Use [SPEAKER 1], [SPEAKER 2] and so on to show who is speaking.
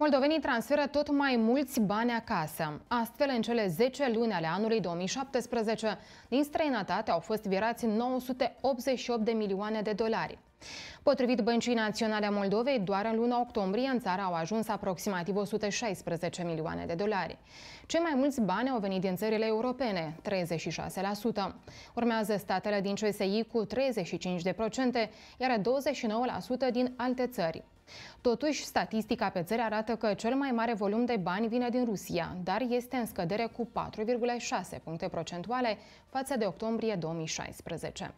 [SPEAKER 1] Moldovenii transferă tot mai mulți bani acasă. Astfel, în cele 10 luni ale anului 2017, din străinătate au fost virați 988 de milioane de dolari. Potrivit Băncii Naționale a Moldovei, doar în luna octombrie în țară au ajuns aproximativ 116 milioane de dolari. Cei mai mulți bani au venit din țările europene, 36%. Urmează statele din CSI cu 35%, iar 29% din alte țări. Totuși, statistica pe țări arată că cel mai mare volum de bani vine din Rusia, dar este în scădere cu 4,6 puncte procentuale față de octombrie 2016.